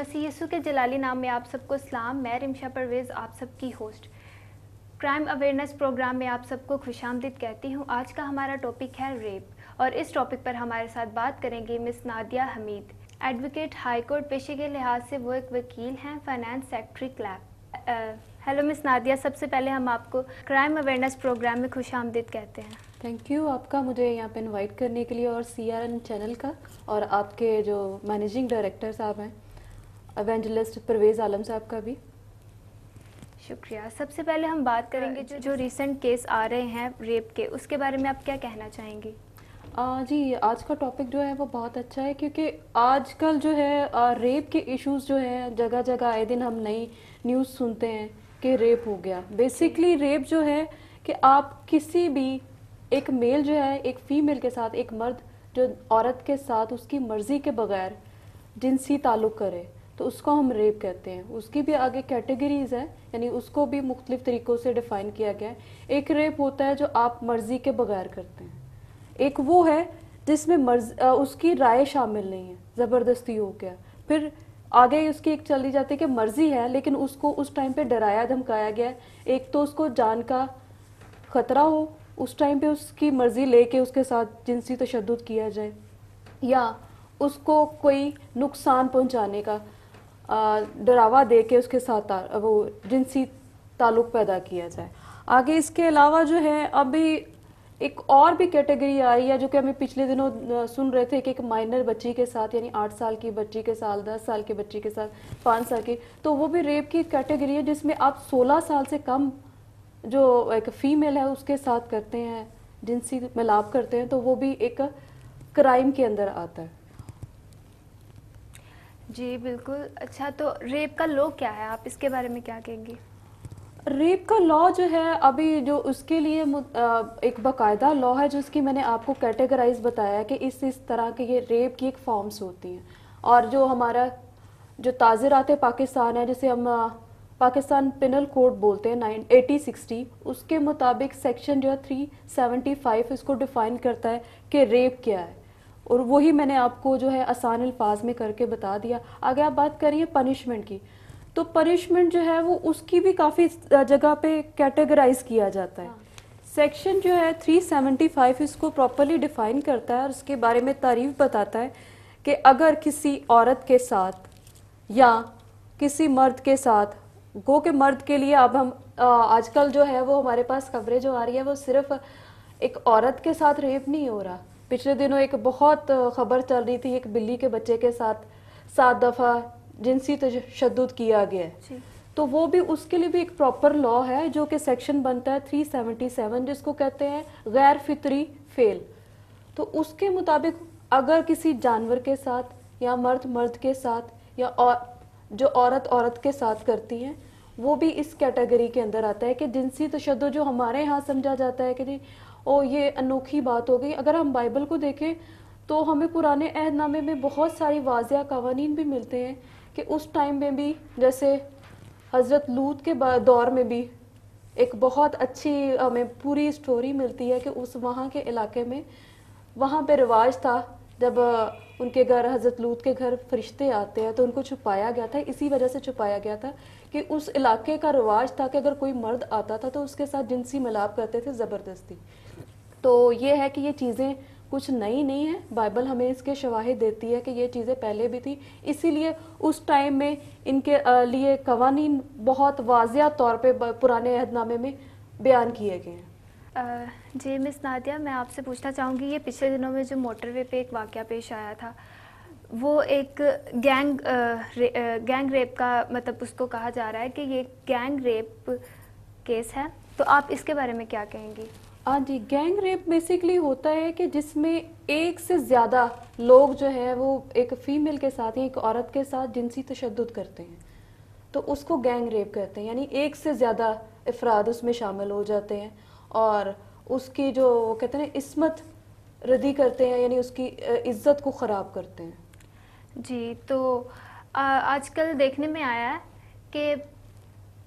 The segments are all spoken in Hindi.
मसी यसु के जलाली नाम में आप सबको सलाम मैं रिमशा परवेज़ आप सबकी होस्ट क्राइम अवेयरनेस प्रोग्राम में आप सबको खुश आमदीद कहती हूँ आज का हमारा टॉपिक है रेप और इस टॉपिक पर हमारे साथ बात करेंगे miss Nadia Hamid advocate high court पेशे के लिहाज से वो एक वकील हैं finance secretary CLAP hello miss Nadia सबसे पहले हम आपको क्राइम अवेयरनेस प्रोग्राम में खुश आमदीद कहते हैं थैंक यू आपका मुझे यहाँ पे इनवाइट करने के लिए और सी चैनल का और आपके जो मैनेजिंग डायरेक्टर साहब हैं एवेंजलिस्ट परवेज़ आलम साहब का भी शुक्रिया सबसे पहले हम बात करेंगे जो जो रिसेंट केस आ रहे हैं रेप के उसके बारे में आप क्या कहना चाहेंगी आ, जी आज का टॉपिक जो है वो बहुत अच्छा है क्योंकि आजकल जो है आ, रेप के इश्यूज जो है जगह जगह आए दिन हम नई न्यूज़ सुनते हैं कि रेप हो गया बेसिकली रेप जो है कि आप किसी भी एक मेल जो है एक फीमेल के साथ एक मर्द जो औरत के साथ उसकी मर्ज़ी के बगैर जिनसी ताल्लुक़ करे तो उसको हम रेप कहते हैं उसकी भी आगे कैटेगरीज हैं यानी उसको भी मुख्तलिफ तरीक़ों से डिफ़ाइन किया गया है एक रेप होता है जो आप मर्ज़ी के बगैर करते हैं एक वो है जिसमें मर्ज उसकी राय शामिल नहीं है ज़बरदस्ती हो गया फिर आगे उसकी एक चली जाती है कि मर्ज़ी है लेकिन उसको उस टाइम पे डराया धमकाया गया एक तो उसको जान का ख़तरा हो उस टाइम पे उसकी मर्ज़ी लेके उसके साथ जिनसी तशद किया जाए या उसको कोई नुकसान पहुंचाने का डरावा दे के उसके साथ वो जिनसी ताल्लुक पैदा किया जाए आगे इसके अलावा जो है अभी एक और भी कैटेगरी आ रही है जो कि हमें पिछले दिनों सुन रहे थे कि एक माइनर बच्ची के साथ यानी आठ साल की बच्ची के साथ दस साल की बच्ची के साथ पाँच साल की तो वो भी रेप की कैटेगरी है जिसमें आप सोलह साल से कम जो एक फीमेल है उसके साथ करते हैं जिनसी मिलाप करते हैं तो वो भी एक क्राइम के अंदर आता है जी बिल्कुल अच्छा तो रेप का लॉ क्या है आप इसके बारे में क्या कहेंगे रेप का लॉ जो है अभी जो उसके लिए एक बकायदा लॉ है जिसकी मैंने आपको कैटेगराइज बताया कि इस इस तरह के ये रेप की एक फॉर्म्स होती हैं और जो हमारा जो आते पाकिस्तान है जैसे हम पाकिस्तान पिनल कोड बोलते हैं नाइन एटी सिक्सटी उसके मुताबिक सेक्शन जो है थ्री सेवेंटी फाइव इसको डिफ़ाइन करता है कि रेप क्या है और वही मैंने आपको जो है आसान अल्फाज में करके बता दिया आगे आप बात करिए पनिशमेंट की तो पनिशमेंट जो है वो उसकी भी काफ़ी जगह पे कैटेगराइज किया जाता है सेक्शन हाँ। जो है 375 इसको प्रॉपरली डिफाइन करता है और उसके बारे में तारीफ बताता है कि अगर किसी औरत के साथ या किसी मर्द के साथ गो के मर्द के लिए अब हम आजकल जो है वो हमारे पास कवरेज जो आ रही है वो सिर्फ एक औरत के साथ रेप नहीं हो रहा पिछले दिनों एक बहुत खबर चल रही थी एक बिल्ली के बच्चे के साथ सात दफ़ा जिनसी तशद किया गया है तो वो भी उसके लिए भी एक प्रॉपर लॉ है जो कि सेक्शन बनता है 377 जिसको कहते हैं गैर फितरी फेल तो उसके मुताबिक अगर किसी जानवर के साथ या मर्द मर्द के साथ या और जो औरत औरत के साथ करती हैं वो भी इस कैटेगरी के अंदर आता है कि जिनसी तशद जो हमारे यहाँ समझा जाता है कि जी ओ ये अनोखी बात हो गई अगर हम बाइबल को देखें तो हमें पुराने अहदनामे में बहुत सारी वाजिया कवानीन भी मिलते हैं कि उस टाइम में भी जैसे हज़रत लूत के दौर में भी एक बहुत अच्छी हमें पूरी स्टोरी मिलती है कि उस वहाँ के इलाके में वहाँ पे रिवाज था जब उनके घर हज़रत लूत के घर फरिश्ते आते हैं तो उनको छुपाया गया था इसी वजह से छुपाया गया था कि उस इलाके का रिवाज था कि अगर कोई मर्द आता था तो उसके साथ जिनसी मिलाप करते थे ज़बरदस्ती तो ये है कि ये चीज़ें कुछ नई नहीं है बाइबल हमें इसके शवाहिद देती है कि ये चीज़ें पहले भी थी इसीलिए उस टाइम में इनके लिए कवानी बहुत वाजिया तौर पे पुराने अहदनामे में बयान किए गए हैं जी मिस नादिया मैं आपसे पूछना चाहूँगी ये पिछले दिनों में जो मोटरवे पे एक वाक़ पेश आया था वो एक गैंग रे, गैंग रेप का मतलब उसको कहा जा रहा है कि ये गैंग रेप केस है तो आप इसके बारे में क्या कहेंगी हाँ जी गैंग रेप बेसिकली होता है कि जिसमें एक से ज़्यादा लोग जो है वो एक फ़ीमेल के साथ या एक औरत के साथ जिनसी तशद करते हैं तो उसको गैंग रेप कहते हैं यानी एक से ज़्यादा अफराद उसमें शामिल हो जाते हैं और उसकी जो कहते हैं इसमत रदी करते हैं यानी उसकी इज्जत को ख़राब करते हैं जी तो आजकल देखने में आया है कि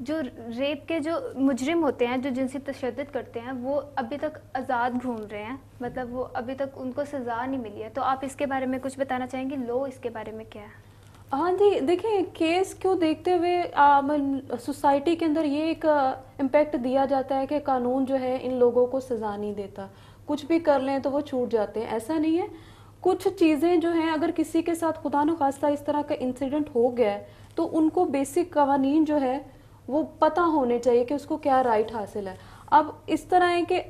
जो रेप के जो मुजरिम होते हैं जो जिनसे तशद करते हैं वो अभी तक आज़ाद घूम रहे हैं मतलब वो अभी तक उनको सज़ा नहीं मिली है तो आप इसके बारे में कुछ बताना चाहेंगे लो इसके बारे में क्या है हाँ जी देखिए केस को देखते हुए सोसाइटी के अंदर ये एक इम्पेक्ट दिया जाता है कि कानून जो है इन लोगों को सज़ा नहीं देता कुछ भी कर लें तो वो छूट जाते हैं ऐसा नहीं है कुछ चीज़ें जो हैं अगर किसी के साथ खुदा न खास्ता इस तरह का इंसिडेंट हो गया है तो उनको बेसिक कवानी जो है वो पता होने चाहिए कि उसको क्या राइट हासिल है अब इस तरह है कि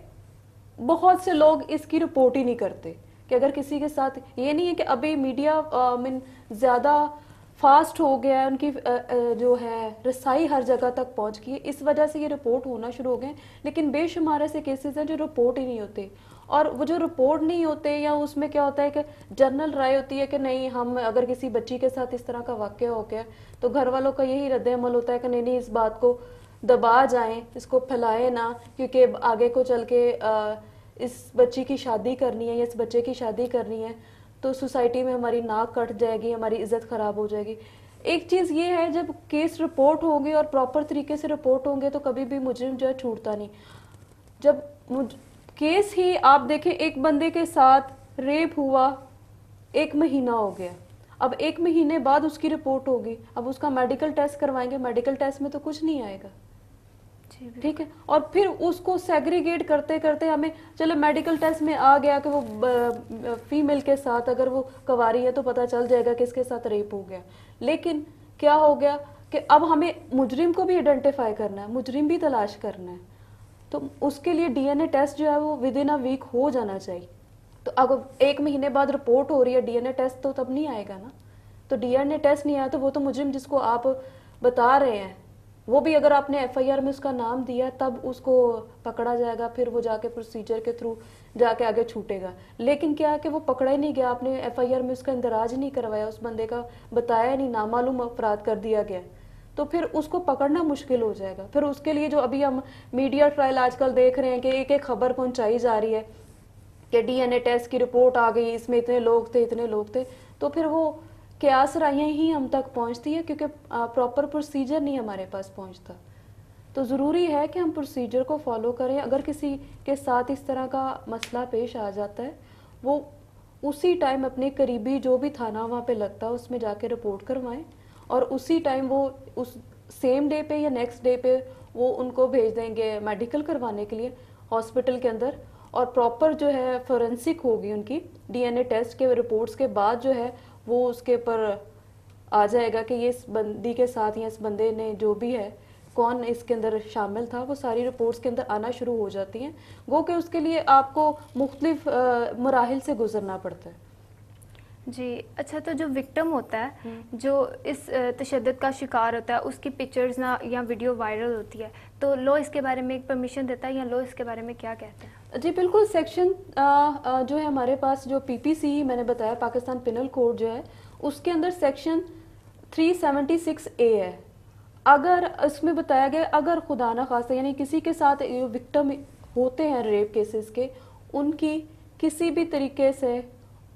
बहुत से लोग इसकी रिपोर्ट ही नहीं करते कि अगर किसी के साथ ये नहीं है कि अभी मीडिया मीन ज़्यादा फास्ट हो गया है उनकी जो है रसाई हर जगह तक पहुंच गई है इस वजह से ये रिपोर्ट होना शुरू हो गए लेकिन बेशुमार ऐसे केसेस हैं जो रिपोर्ट ही नहीं होते और वो जो रिपोर्ट नहीं होते या उसमें क्या होता है कि जनरल राय होती है कि नहीं हम अगर किसी बच्ची के साथ इस तरह का वाक्य हो गया तो घर वालों का यही रद्द अमल होता है कि नहीं नहीं इस बात को दबा जाए इसको फैलाए ना क्योंकि आगे को चल के इस बच्ची की शादी करनी है या इस बच्चे की शादी करनी है तो सोसाइटी में हमारी नाक कट जाएगी हमारी इज्जत ख़राब हो जाएगी एक चीज़ ये है जब केस रिपोर्ट होंगे और प्रॉपर तरीके से रिपोर्ट होंगे तो कभी भी मुजरिम जो है छूटता नहीं जब मुझ केस ही आप देखें एक बंदे के साथ रेप हुआ एक महीना हो गया अब एक महीने बाद उसकी रिपोर्ट होगी अब उसका मेडिकल टेस्ट करवाएंगे मेडिकल टेस्ट में तो कुछ नहीं आएगा ठीक है और फिर उसको सेग्रीगेट करते करते हमें चलो मेडिकल टेस्ट में आ गया कि वो फीमेल के साथ अगर वो कवारी है तो पता चल जाएगा कि इसके साथ रेप हो गया लेकिन क्या हो गया कि अब हमें मुजरिम को भी आइडेंटिफाई करना है मुजरिम भी तलाश करना है तो उसके लिए डीएनए टेस्ट जो है वो विद इन अ वीक हो जाना चाहिए तो अगर एक महीने बाद रिपोर्ट हो रही है डीएनए टेस्ट तो तब नहीं आएगा ना तो डीएनए टेस्ट नहीं आया तो वो तो मुजरिम जिसको आप बता रहे हैं वो भी अगर आपने एफआईआर में उसका नाम दिया तब उसको पकड़ा जाएगा फिर वो जाके प्रोसीजर के थ्रू जाके आगे छूटेगा लेकिन क्या कि वो पकड़ा ही नहीं गया आपने एफआईआर में उसका इंदराज नहीं करवाया उस बंदे का बताया नहीं नामालूम अपराध कर दिया गया तो फिर उसको पकड़ना मुश्किल हो जाएगा फिर उसके लिए जो अभी हम मीडिया ट्रायल आजकल देख रहे हैं कि एक एक खबर पहुंचाई जा रही है कि डीएनए टेस्ट की रिपोर्ट आ गई इसमें इतने लोग थे इतने लोग थे तो फिर वो क्या आसराइयाँ ही हम तक पहुँचती है क्योंकि प्रॉपर प्रोसीजर नहीं हमारे पास पहुँचता तो ज़रूरी है कि हम प्रोसीजर को फॉलो करें अगर किसी के साथ इस तरह का मसला पेश आ जाता है वो उसी टाइम अपने करीबी जो भी थाना वहाँ पे लगता है उसमें जाके रिपोर्ट करवाएं और उसी टाइम वो उस सेम डे पे या नेक्स्ट डे पे वो उनको भेज देंगे मेडिकल करवाने के लिए हॉस्पिटल के अंदर और प्रॉपर जो है फोरेंसिक होगी उनकी डीएनए टेस्ट के रिपोर्ट्स के बाद जो है वो उसके ऊपर आ जाएगा कि ये इस बंदी के साथ या इस बंदे ने जो भी है कौन इसके अंदर शामिल था वो सारी रिपोर्ट्स के अंदर आना शुरू हो जाती हैं वो कि उसके लिए आपको मुख्तलिफ मराहल से गुजरना पड़ता है जी अच्छा तो जो विक्टम होता है हम्म। जो इस तशद का शिकार होता है उसकी पिक्चर्स ना या वीडियो वायरल होती है तो लो इसके बारे में एक परमिशन देता है या लो इसके बारे में क्या कहते हैं जी बिल्कुल सेक्शन जो है हमारे पास जो पीपीसी मैंने बताया पाकिस्तान पिनल कोड जो है उसके अंदर सेक्शन 376 ए है अगर इसमें बताया गया अगर खुदा ना खास यानी किसी के साथ विक्टम होते हैं रेप केसेस के उनकी किसी भी तरीके से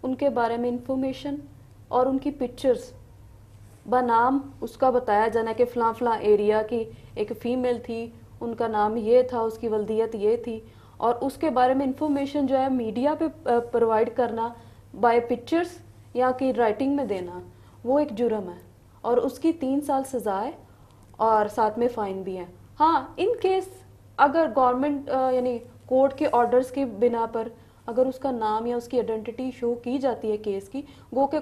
उनके बारे में इंफॉर्मेशन और उनकी पिक्चर्स ब नाम उसका बताया जाना कि फ़लाँ फ़लाँ एरिया की एक फ़ीमेल थी उनका नाम ये था उसकी वल्दियत ये थी और उसके बारे में इंफॉर्मेशन जो है मीडिया पे प्रोवाइड करना बाय पिक्चर्स या कि राइटिंग में देना वो एक जुर्म है और उसकी तीन साल सज़ा है और साथ में फ़ाइन भी है हाँ इन केस अगर गवर्नमेंट यानी कोर्ट के ऑर्डर्स के बिना पर अगर उसका नाम या उसकी आइडेंटिटी शो की जाती है केस की वो के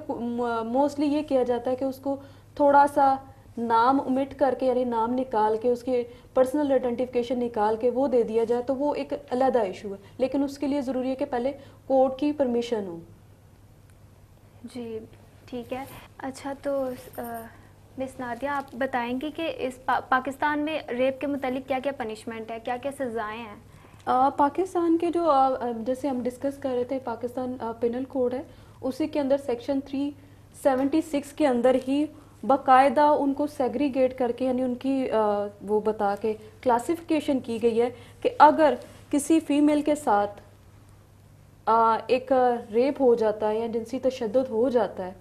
मोस्टली ये किया जाता है कि उसको थोड़ा सा नाम उमिट करके यानी नाम निकाल के उसके पर्सनल आइडेंटिफिकेशन निकाल के वो दे दिया जाए तो वो एक अलहदा इशू है लेकिन उसके लिए ज़रूरी है कि पहले कोर्ट की परमिशन हो जी ठीक है अच्छा तो मिस नादिया आप बताएंगी कि इस पा, पाकिस्तान में रेप के मतलब क्या क्या पनिशमेंट है क्या क्या सज़ाएँ हैं आ, पाकिस्तान के जो आ, जैसे हम डिस्कस कर रहे थे पाकिस्तान पिनल कोड है उसी के अंदर सेक्शन थ्री सेवेंटी सिक्स के अंदर ही बाकायदा उनको सेग्रीगेट करके यानी उनकी आ, वो बता के क्लासिफिकेशन की गई है कि अगर किसी फीमेल के साथ आ, एक रेप हो जाता है या जिनसी तशद हो जाता है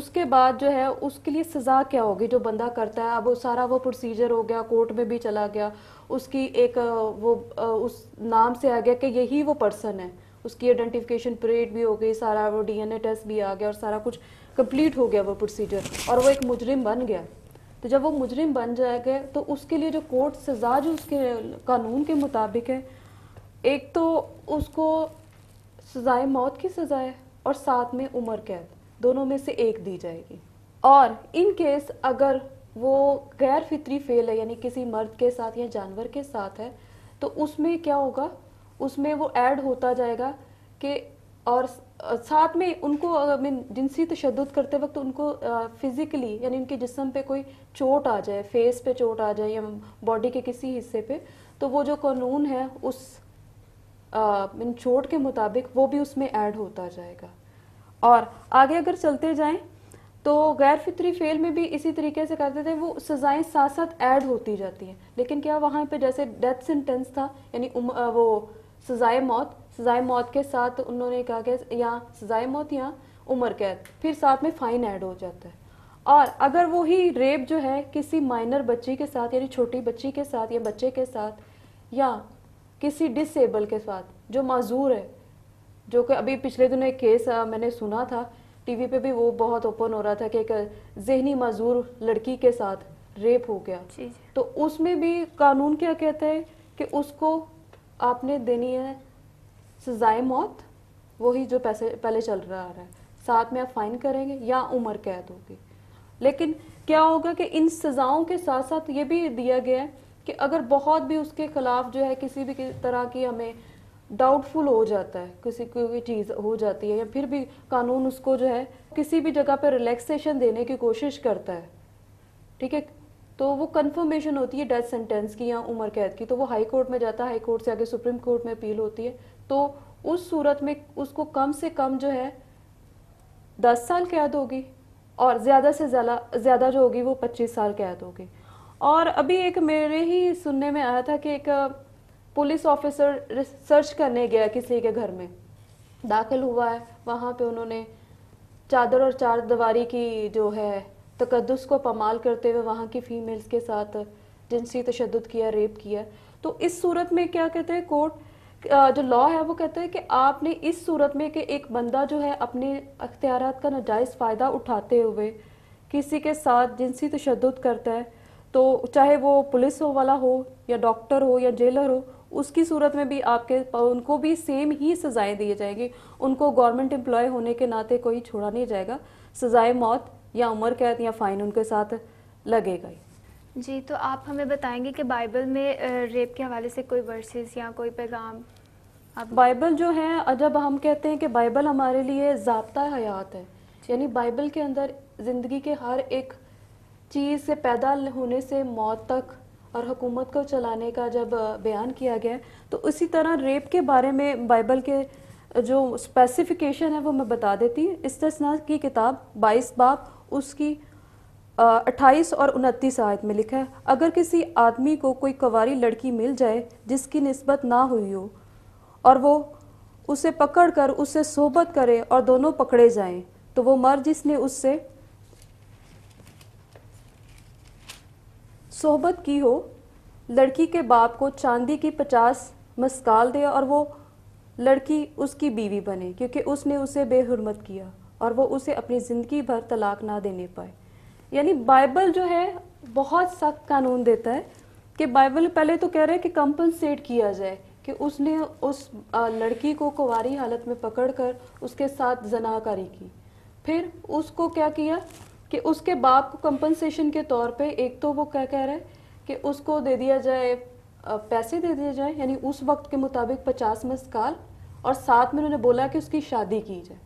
उसके बाद जो है उसके लिए सज़ा क्या होगी जो बंदा करता है अब वो सारा वो प्रोसीजर हो गया कोर्ट में भी चला गया उसकी एक वो उस नाम से आ गया कि यही वो पर्सन है उसकी आइडेंटिफिकेशन परेड भी हो गई सारा वो डीएनए टेस्ट भी आ गया और सारा कुछ कंप्लीट हो गया वो प्रोसीजर और वो एक मुजरिम बन गया तो जब वो मुजरिम बन जाएगा तो उसके लिए जो कोर्ट सज़ा जो उसके कानून के मुताबिक है एक तो उसको सज़ाए मौत की सज़ा है और साथ में उम्र कैद दोनों में से एक दी जाएगी और इन केस अगर वो गैर फितरी फेल है यानी किसी मर्द के साथ या जानवर के साथ है तो उसमें क्या होगा उसमें वो ऐड होता जाएगा कि और साथ में उनको मीन जिनसी तशद करते वक्त उनको फिज़िकली यानी उनके जिसम पे कोई चोट आ जाए फेस पे चोट आ जाए या बॉडी के किसी हिस्से पे तो वो जो कानून है उस मीन चोट के मुताबिक वो भी उसमें ऐड होता जाएगा और आगे अगर चलते जाएं तो गैर फितरी फेल में भी इसी तरीके से करते थे वो सज़ाएं साथ साथ ऐड होती जाती हैं लेकिन क्या वहाँ पे जैसे डेथ सेंटेंस था यानी वो सजाए मौत सजाए मौत के साथ उन्होंने कहा कि यहाँ सजाए मौत यहाँ उम्र कैद फिर साथ में फ़ाइन ऐड हो जाता है और अगर वही रेप जो है किसी माइनर बच्ची के साथ यानी छोटी बच्ची के साथ या बच्चे के साथ या किसी डिसेबल के साथ जो माजूर है जो कि अभी पिछले दिनों एक केस मैंने सुना था टीवी पे भी वो बहुत ओपन हो रहा था कि एक जहनी मज़ूर लड़की के साथ रेप हो गया तो उसमें भी कानून क्या कहता है कि उसको आपने देनी है सजाए मौत वही जो पैसे पहले चल रहा आ रहा है साथ में आप फाइन करेंगे या उम्र कैद होगी लेकिन क्या होगा कि इन सज़ाओं के साथ साथ ये भी दिया गया है कि अगर बहुत भी उसके खिलाफ जो है किसी भी तरह की हमें डाउटफुल हो जाता है किसी कोई चीज़ हो जाती है या फिर भी कानून उसको जो है किसी भी जगह पर रिलैक्सेशन देने की कोशिश करता है ठीक है तो वो कंफर्मेशन होती है डेथ सेंटेंस की या उम्र कैद की तो वो हाई कोर्ट में जाता है हाई कोर्ट से आगे सुप्रीम कोर्ट में अपील होती है तो उस सूरत में उसको कम से कम जो है दस साल कैद होगी और ज़्यादा से ज़्यादा ज़्यादा जो होगी वो पच्चीस साल कैद होगी और अभी एक मेरे ही सुनने में आया था कि एक पुलिस ऑफिसर रिसर्च करने गया किसी के घर में दाखिल हुआ है वहाँ पे उन्होंने चादर और चार दीवारी की जो है तकदस को पमाल करते हुए वहाँ की फ़ीमेल्स के साथ जिनसी तशद किया रेप किया तो इस सूरत में क्या कहते हैं कोर्ट जो लॉ है वो कहते हैं कि आपने इस सूरत में कि एक बंदा जो है अपने अख्तियार का नाजायज़ फ़ायदा उठाते हुए किसी के साथ जिनसी तशद करता है तो चाहे वो पुलिस हो वाला हो या डॉक्टर हो या जेलर हो उसकी सूरत में भी आपके उनको भी सेम ही सज़ाएँ दी जाएंगी उनको गवर्नमेंट एम्प्लॉय होने के नाते कोई छोड़ा नहीं जाएगा सज़ाए मौत या उम्र कैद या फ़ाइन उनके साथ लगेगा ही जी तो आप हमें बताएंगे कि बाइबल में रेप के हवाले से कोई वर्सेस या कोई पैगाम आप बाइबल जो है जब हम कहते हैं कि बाइबल हमारे लिए जबता हयात है यानी बाइबल के अंदर ज़िंदगी के हर एक चीज़ से पैदा होने से मौत तक और हुकूमत को चलाने का जब बयान किया गया तो उसी तरह रेप के बारे में बाइबल के जो स्पेसिफिकेशन है वो मैं बता देती हूँ तस्ना की किताब बाईस बाप उसकी अट्ठाईस और उनतीस आयत में लिखा है अगर किसी आदमी को कोई कवारी लड़की मिल जाए जिसकी नस्बत ना हुई हो और वो उसे पकड़कर उससे सोहबत करे और दोनों पकड़े जाएं तो वो मर जिसने उससे सोहबत की हो लड़की के बाप को चांदी की पचास मस्काल दे और वो लड़की उसकी बीवी बने क्योंकि उसने उसे बेहरमत किया और वो उसे अपनी ज़िंदगी भर तलाक ना देने पाए यानी बाइबल जो है बहुत सख्त कानून देता है कि बाइबल पहले तो कह रहे हैं कि कंपनसेट किया जाए कि उसने उस लड़की को कुवारी हालत में पकड़कर उसके साथ जनाकारी की फिर उसको क्या किया कि उसके बाप को कंपनसेशन के तौर पे एक तो वो क्या कह रहा है कि उसको दे दिया जाए पैसे दे दिए जाए यानी उस वक्त के मुताबिक पचास मस्काल और साथ में उन्होंने बोला कि उसकी शादी की जाए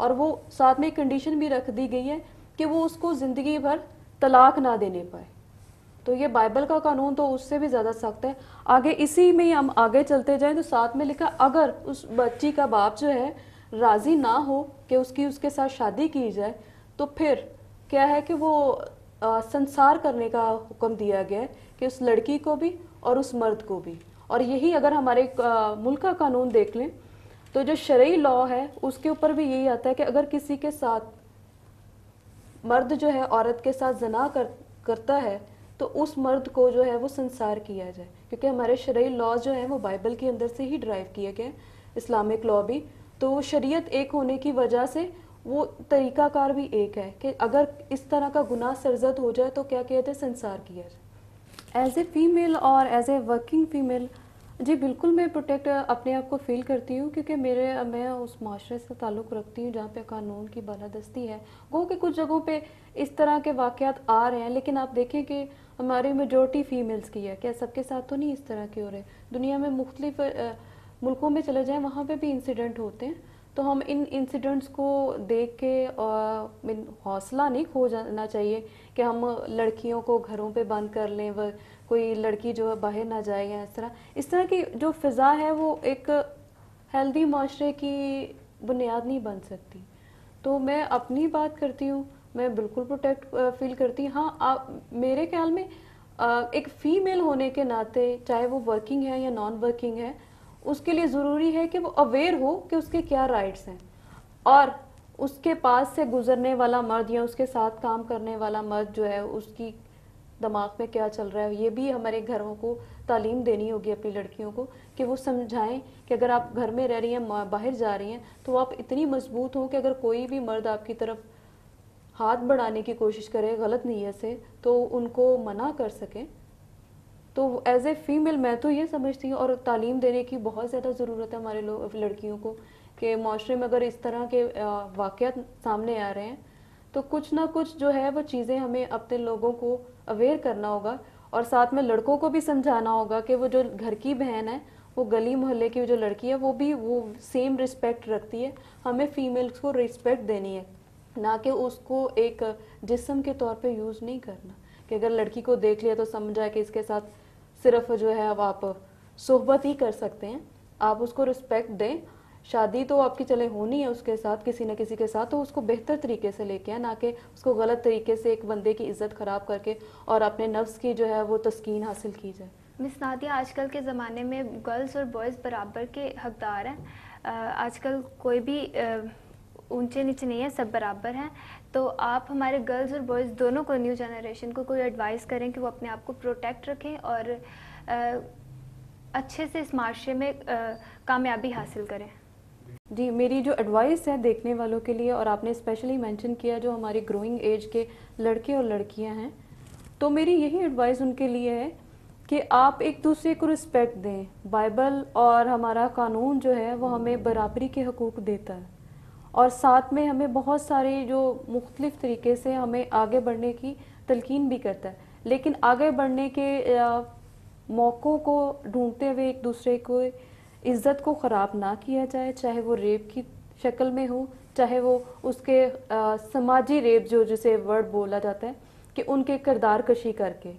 और वो साथ में कंडीशन भी रख दी गई है कि वो उसको ज़िंदगी भर तलाक ना देने पाए तो ये बाइबल का कानून तो उससे भी ज़्यादा सख्त है आगे इसी में हम आगे चलते जाएं तो साथ में लिखा अगर उस बच्ची का बाप जो है राज़ी ना हो कि उसकी उसके साथ शादी की जाए तो फिर क्या है कि वो आ, संसार करने का हुक्म दिया गया है कि उस लड़की को भी और उस मर्द को भी और यही अगर हमारे आ, मुल्क का कानून देख लें तो जो शर्य लॉ है उसके ऊपर भी यही आता है कि अगर किसी के साथ मर्द जो है औरत के साथ जना कर करता है तो उस मर्द को जो है वो संसार किया जाए क्योंकि हमारे शर्य लॉ जो है वो बाइबल के अंदर से ही ड्राइव किए गए इस्लामिक लॉ भी तो शरीयत एक होने की वजह से वो तरीकाकार भी एक है कि अगर इस तरह का गुनाह सरजद हो जाए तो क्या कहते हैं संसार किया जाए एज ए फीमेल और एज ए वर्किंग फीमेल जी बिल्कुल मैं प्रोटेक्ट अपने आप को फील करती हूँ क्योंकि मेरे मैं उस माशरे से ताल्लुक़ रखती हूँ जहाँ पे कानून की बालादस्ती है वो कि कुछ जगहों पे इस तरह के वाक़ आ रहे हैं लेकिन आप देखें कि हमारी मेजोरिटी फ़ीमेल्स की है क्या सबके साथ तो नहीं इस तरह के हो रहे दुनिया में मुख्तलिफ मुल्कों में चले जाएँ वहाँ पर भी इंसिडेंट होते हैं तो हम इन इंसिडेंट्स को देख के हौसला नहीं खो जाना चाहिए कि हम लड़कियों को घरों पे बंद कर लें व कोई लड़की जो है बाहर ना जाए या इस तरह इस तरह की जो फ़िज़ा है वो एक हेल्दी माशरे की बुनियाद नहीं बन सकती तो मैं अपनी बात करती हूँ मैं बिल्कुल प्रोटेक्ट फील करती हाँ आप मेरे ख्याल में एक फ़ीमेल होने के नाते चाहे वो वर्किंग है या नॉन वर्किंग है उसके लिए ज़रूरी है कि वो अवेयर हो कि उसके क्या राइट्स हैं और उसके पास से गुजरने वाला मर्द या उसके साथ काम करने वाला मर्द जो है उसकी दिमाग में क्या चल रहा है ये भी हमारे घरों को तालीम देनी होगी अपनी लड़कियों को कि वो समझाएं कि अगर आप घर में रह रही हैं बाहर जा रही हैं तो आप इतनी मजबूत हों कि अगर कोई भी मर्द आपकी तरफ हाथ बढ़ाने की कोशिश करे गलत नीयत से तो उनको मना कर सकें तो एज ए फीमेल मैं तो ये समझती हूँ और तालीम देने की बहुत ज़्यादा ज़रूरत है हमारे लोग लड़कियों को कि माशरे में अगर इस तरह के वाक़ सामने आ रहे हैं तो कुछ ना कुछ जो है वो चीज़ें हमें अपने लोगों को अवेयर करना होगा और साथ में लड़कों को भी समझाना होगा कि वो जो घर की बहन है वो गली मोहल्ले की जो लड़की है वो भी वो सेम रिस्पेक्ट रखती है हमें फीमेल्स को रिस्पेक्ट देनी है ना कि उसको एक जिसम के तौर पे यूज़ नहीं करना कि अगर लड़की को देख लिया तो आए कि इसके साथ सिर्फ जो है अब आप सोहबत ही कर सकते हैं आप उसको रिस्पेक्ट दें शादी तो आपकी चले होनी है उसके साथ किसी न किसी के साथ तो उसको बेहतर तरीके से लेके आए ना कि उसको गलत तरीके से एक बंदे की इज्जत ख़राब करके और अपने नफ्स की जो है वो तस्कीन हासिल की जाए मिस नादिया आजकल के ज़माने में गर्ल्स और बॉयज़ बराबर के हकदार हैं आजकल कोई भी ऊंचे नीचे नहीं है सब बराबर हैं तो आप हमारे गर्ल्स और बॉयज़ दोनों को न्यू जनरेशन को कोई एडवाइस करें कि वो अपने आप को प्रोटेक्ट रखें और अच्छे से इस माशरे में कामयाबी हासिल करें जी मेरी जो एडवाइस है देखने वालों के लिए और आपने स्पेशली मेंशन किया जो हमारे ग्रोइंग एज के लड़के और लड़कियां हैं तो मेरी यही एडवाइस उनके लिए है कि आप एक दूसरे को रिस्पेक्ट दें बाइबल और हमारा कानून जो है वो हमें बराबरी के हकूक़ देता है और साथ में हमें बहुत सारे जो मुख्तलिफ़ तरीके से हमें आगे बढ़ने की तलकिन भी करता है लेकिन आगे बढ़ने के मौक़ों को ढूंढते हुए एक दूसरे को इज़्ज़त को ख़राब ना किया जाए चाहे वो रेप की शक्ल में हो चाहे वो उसके समाजी रेप जो जिसे वर्ड बोला जाता है कि उनके किरदार कशी करके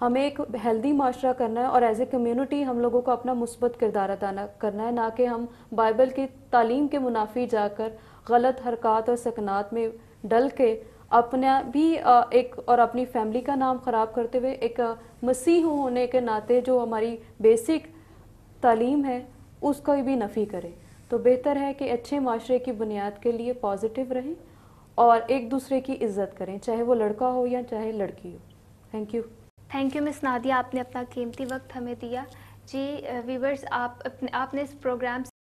हमें एक हेल्दी माशरा करना है और एज ए कम्यूनिटी हम लोगों को अपना मुस्बत किरदार अदा करना है ना कि हम बाइबल की तालीम के मुनाफी जाकर गलत हरकत और सकनात में डल के अपना भी एक और अपनी फैमिली का नाम ख़राब करते हुए एक मसीह होने के नाते जो हमारी बेसिक तालीम है उसको भी नफ़ी करें तो बेहतर है कि अच्छे माशरे की बुनियाद के लिए पॉजिटिव रहें और एक दूसरे की इज्जत करें चाहे वो लड़का हो या चाहे लड़की हो thank you thank you miss Nadia आपने अपना कीमती वक्त हमें दिया जी वीवर्स आप अपने आपने इस प्रोग्राम